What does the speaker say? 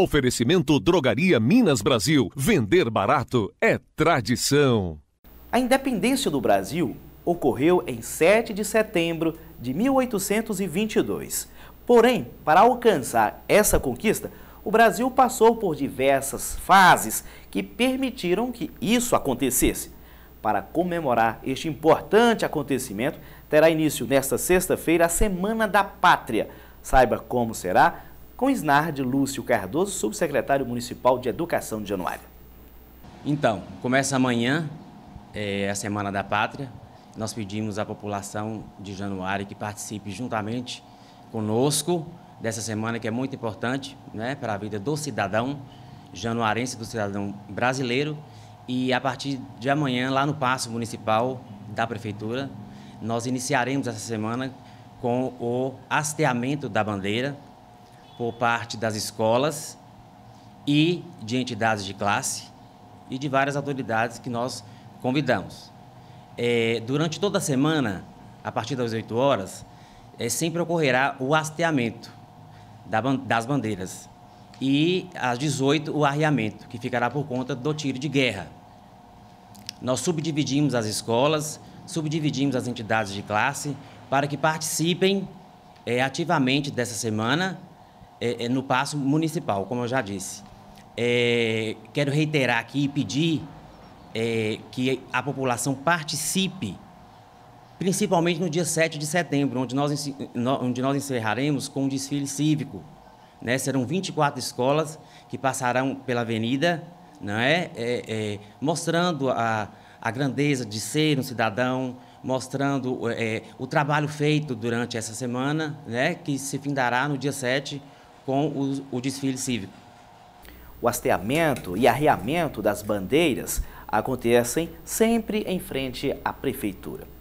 Oferecimento Drogaria Minas Brasil. Vender barato é tradição. A independência do Brasil ocorreu em 7 de setembro de 1822. Porém, para alcançar essa conquista, o Brasil passou por diversas fases que permitiram que isso acontecesse. Para comemorar este importante acontecimento, terá início nesta sexta-feira a Semana da Pátria. Saiba como será com Snard Lúcio Cardoso, subsecretário municipal de Educação de Januário. Então, começa amanhã é, a Semana da Pátria. Nós pedimos à população de Januário que participe juntamente conosco dessa semana, que é muito importante né, para a vida do cidadão januarense, do cidadão brasileiro. E a partir de amanhã, lá no Paço Municipal da Prefeitura, nós iniciaremos essa semana com o hasteamento da bandeira, por parte das escolas e de entidades de classe e de várias autoridades que nós convidamos. É, durante toda a semana, a partir das 8 horas, é, sempre ocorrerá o hasteamento da, das bandeiras e, às 18, o arriamento, que ficará por conta do tiro de guerra. Nós subdividimos as escolas, subdividimos as entidades de classe para que participem é, ativamente dessa semana é, é, no passo municipal, como eu já disse. É, quero reiterar aqui e pedir é, que a população participe, principalmente no dia 7 de setembro, onde nós, onde nós encerraremos com um desfile cívico. Né? Serão 24 escolas que passarão pela avenida, não é? é? é mostrando a, a grandeza de ser um cidadão, mostrando é, o trabalho feito durante essa semana, né, que se findará no dia 7 com o, o desfile cívico. O hasteamento e arreamento das bandeiras acontecem sempre em frente à prefeitura.